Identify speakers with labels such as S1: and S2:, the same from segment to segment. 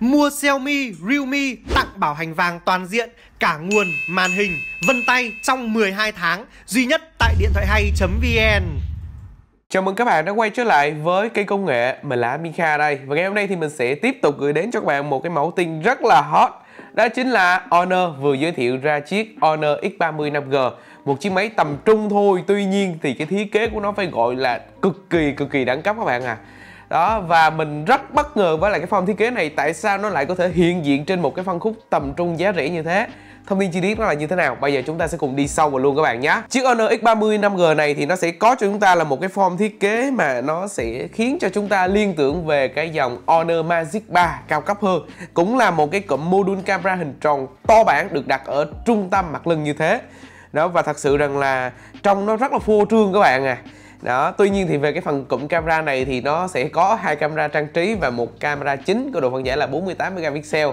S1: Mua Xiaomi, Realme tặng bảo hành vàng toàn diện cả nguồn, màn hình, vân tay trong 12 tháng duy nhất tại điện thoại hay.vn. Chào mừng các bạn đã quay trở lại với cây công nghệ, mình là Mika đây Và ngày hôm nay thì mình sẽ tiếp tục gửi đến cho các bạn một cái mẫu tin rất là hot Đó chính là Honor vừa giới thiệu ra chiếc Honor X30 5G Một chiếc máy tầm trung thôi, tuy nhiên thì cái thiết kế của nó phải gọi là cực kỳ cực kỳ đẳng cấp các bạn à đó và mình rất bất ngờ với lại cái form thiết kế này tại sao nó lại có thể hiện diện trên một cái phân khúc tầm trung giá rẻ như thế thông tin chi tiết nó là như thế nào bây giờ chúng ta sẽ cùng đi sâu vào luôn các bạn nhé chiếc Honor X30 5G này thì nó sẽ có cho chúng ta là một cái form thiết kế mà nó sẽ khiến cho chúng ta liên tưởng về cái dòng Honor Magic 3 cao cấp hơn cũng là một cái cụm module camera hình tròn to bản được đặt ở trung tâm mặt lưng như thế đó và thật sự rằng là trông nó rất là phô trương các bạn à đó tuy nhiên thì về cái phần cụm camera này thì nó sẽ có hai camera trang trí và một camera chính có độ phân giải là 48 megapixel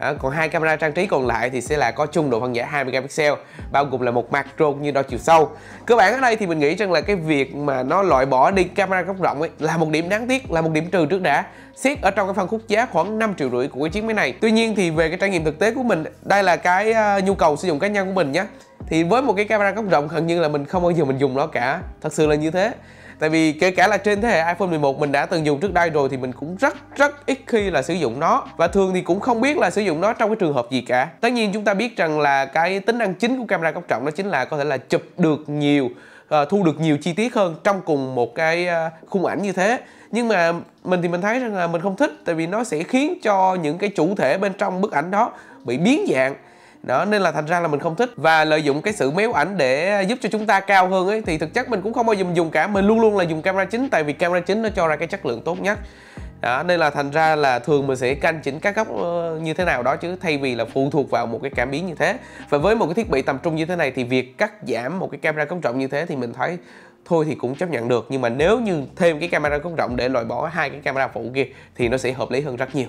S1: à, còn hai camera trang trí còn lại thì sẽ là có chung độ phân giải 2 megapixel bao gồm là một mặt trôn như đo chiều sâu cơ bản ở đây thì mình nghĩ rằng là cái việc mà nó loại bỏ đi camera góc rộng ấy là một điểm đáng tiếc là một điểm trừ trước đã siết ở trong cái phân khúc giá khoảng 5 triệu rưỡi của cái chiếc máy này tuy nhiên thì về cái trải nghiệm thực tế của mình đây là cái ờ, nhu cầu sử dụng cá nhân của mình nhé thì với một cái camera góc rộng gần như là mình không bao giờ mình dùng nó cả thật sự là như thế tại vì kể cả là trên thế hệ iPhone 11 mình đã từng dùng trước đây rồi thì mình cũng rất rất ít khi là sử dụng nó và thường thì cũng không biết là sử dụng nó trong cái trường hợp gì cả tất nhiên chúng ta biết rằng là cái tính năng chính của camera góc trọng đó chính là có thể là chụp được nhiều ờ, thu được nhiều chi tiết hơn trong cùng một cái ờ, khung ảnh như thế nhưng mà mình thì mình thấy rằng là mình không thích tại vì nó sẽ khiến cho những cái chủ thể bên trong bức ảnh đó bị biến dạng đó nên là thành ra là mình không thích và lợi dụng cái sự méo ảnh để giúp cho chúng ta cao hơn ấy thì thực chất mình cũng không bao giờ dùng cả mình luôn luôn là dùng camera chính tại vì camera chính nó cho ra cái chất lượng tốt nhất đó nên là thành ra là thường mình sẽ canh chỉnh các góc ờ, như thế nào đó chứ thay vì là phụ thuộc vào một cái cảm biến như thế và với một cái thiết bị tầm trung như thế này thì việc cắt giảm một cái camera góc trọng như thế thì mình thấy thôi thì cũng chấp nhận được nhưng mà nếu như thêm cái camera góc rộng để loại bỏ hai cái camera phụ kia thì nó sẽ hợp lý hơn rất nhiều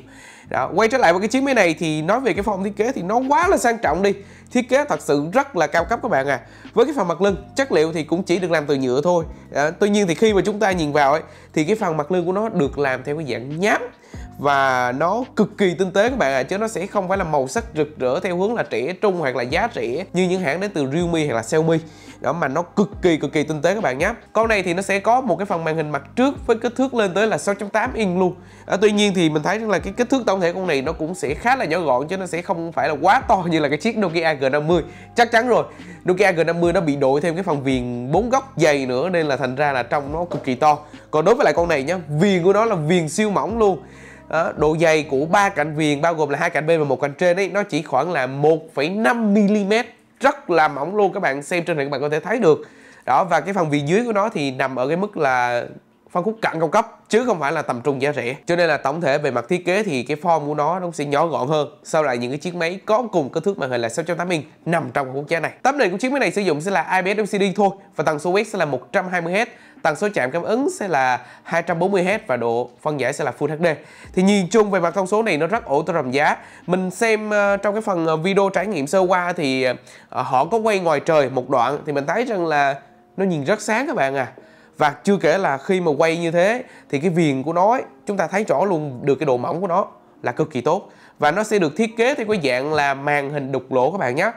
S1: đó quay trở lại với cái chiếc máy này thì nói về cái form thiết kế thì nó quá là sang trọng đi thiết kế thật sự rất là cao cấp các bạn à với cái phần mặt lưng chất liệu thì cũng chỉ được làm từ nhựa thôi à, tuy nhiên thì khi mà chúng ta nhìn vào ấy thì cái phần mặt lưng của nó được làm theo cái dạng nhám và nó cực kỳ tinh tế các bạn ạ à, chứ nó sẽ không phải là màu sắc rực rỡ theo hướng là trẻ trung hoặc là giá rẻ như những hãng đến từ Realme hoặc là Xiaomi đó mà nó cực kỳ cực kỳ tinh tế các bạn nhé con này thì nó sẽ có một cái phần màn hình mặt trước với kích thước lên tới là 6.8 inch luôn à, tuy nhiên thì mình thấy rằng là cái kích thước tổng thể con này nó cũng sẽ khá là nhỏ gọn chứ nó sẽ không phải là quá to như là cái chiếc Nokia G50 chắc chắn rồi Nokia G50 nó bị đổi thêm cái phần viền bốn góc dày nữa nên là thành ra là trong nó cực kỳ to còn đối với lại con này nhá viền của nó là viền siêu mỏng luôn Ờ, độ dày của ba cạnh viền bao gồm là hai cạnh bên và một cạnh trên ấy nó chỉ khoảng là 1,5 mm rất là mỏng luôn các bạn xem trên này các bạn có thể thấy được đó và cái phần viền dưới của nó thì nằm ở cái mức là phân khúc cận cao cấp chứ không phải là tầm trung giá rẻ cho nên là tổng thể về mặt thiết kế thì cái form của nó nó sẽ nhỏ gọn hơn sau lại những cái chiếc máy có cùng kích thước màn hình là 680 inch nằm trong khung giá này tấm nền của chiếc máy này sử dụng sẽ là IPS LCD thôi và tần số quét sẽ là 120 Hz tần số chạm cảm ứng sẽ là 240Hz và độ phân giải sẽ là Full HD. Thì nhìn chung về mặt thông số này nó rất ổn cho tầm giá. Mình xem ờ, trong cái phần ờ, video trải nghiệm sơ qua thì ờ, họ có quay ngoài trời một đoạn thì mình thấy rằng là nó nhìn rất sáng các bạn à. Và chưa kể là khi mà quay như thế thì cái viền của nó ấy, chúng ta thấy rõ luôn được cái độ mỏng của nó là cực kỳ tốt và nó sẽ được thiết kế theo cái dạng là màn hình đục lỗ các bạn nhé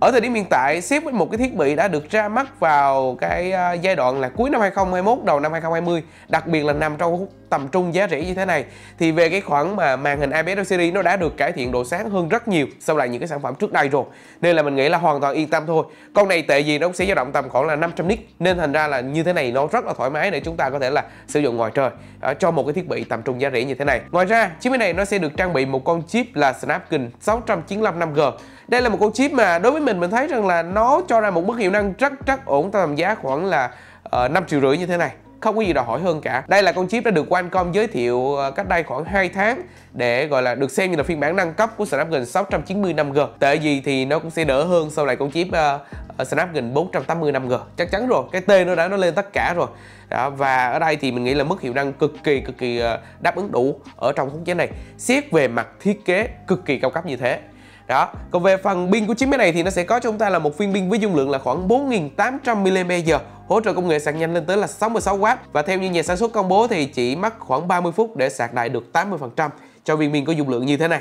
S1: ở thời điểm hiện tại ship với một cái thiết bị đã được ra mắt vào cái à, giai đoạn là cuối năm 2021 đầu năm 2020 đặc biệt là nằm trong tầm trung giá rẻ như thế này thì về cái khoản mà màn hình IPS LCD nó đã được cải thiện độ sáng hơn rất nhiều so với những cái sản phẩm trước đây rồi nên là mình nghĩ là hoàn toàn yên tâm thôi con này tệ gì nó cũng sẽ dao động tầm khoảng là 500 nit nên thành ra là như thế này nó rất là thoải mái để chúng ta có thể là sử dụng ngoài trời à, cho một cái thiết bị tầm trung giá rẻ như thế này ngoài ra chiếc máy này nó sẽ được trang bị một con chip là Snapdragon 695 5G đây là một con chip mà đối với mình mình thấy rằng là nó cho ra một mức hiệu năng rất rất ổn tầm giá khoảng là uh, ờ, 5 triệu rưỡi như thế này không có gì đòi hỏi hơn cả đây là con chip đã được Qualcomm giới thiệu ờ, cách đây khoảng 2 tháng để gọi là được xem như là phiên bản nâng cấp của Snapdragon 690 5G tệ gì thì nó cũng sẽ đỡ hơn sau này con chip ờ, Ờ, Snapdragon 480 5G chắc chắn rồi cái tên nó đã nó lên tất cả rồi đó, và ở đây thì mình nghĩ là mức hiệu năng cực kỳ cực kỳ ờ, đáp ứng đủ ở trong khung chế này xét về mặt thiết kế cực kỳ cao cấp như thế đó còn về phần pin của chiếc máy này thì nó sẽ có cho chúng ta là một viên pin với dung lượng là khoảng 4.800 mAh hỗ trợ công nghệ sạc nhanh lên tới là 66W và theo như nhà sản xuất công bố thì chỉ mất khoảng 30 phút để sạc đầy được 80% cho viên pin có dung lượng như thế này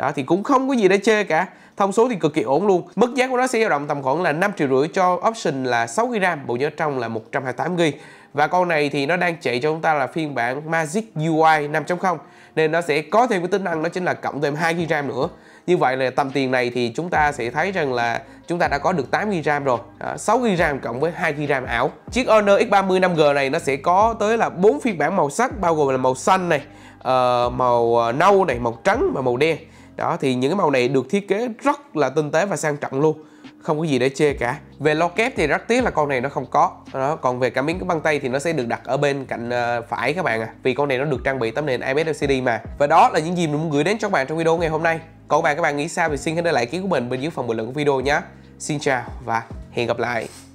S1: đó thì cũng không có gì để chê cả thông số thì cực kỳ ổn luôn mức giá của nó sẽ dao động tầm khoảng là 5 triệu rưỡi cho option là 6GB bộ nhớ trong là 128 g. và con này thì nó đang chạy cho chúng ta là phiên bản Magic UI 5.0 nên nó sẽ có thêm cái tính năng đó chính là cộng thêm 2 GB RAM nữa như vậy là tầm tiền này thì chúng ta sẽ thấy rằng là chúng ta đã có được 8 GB RAM rồi à, 6 GB RAM cộng với 2 GB RAM ảo chiếc Honor X30 5G này nó sẽ có tới là bốn phiên bản màu sắc bao gồm là màu xanh này Ờ, màu ờ, nâu này màu trắng và màu đen đó thì những cái màu này được thiết kế rất là tinh tế và sang trọng luôn không có gì để chê cả về lo kép thì rất tiếc là con này nó không có đó còn về cả miếng cái băng tay thì nó sẽ được đặt ở bên cạnh ờ, phải các bạn à vì con này nó được trang bị tấm nền IPS LCD mà và đó là những gì mình muốn gửi đến cho các bạn trong video ngày hôm nay còn các bạn các bạn nghĩ sao thì xin hãy để lại ý kiến của mình bên dưới phần bình luận của video nhé xin chào và hẹn gặp lại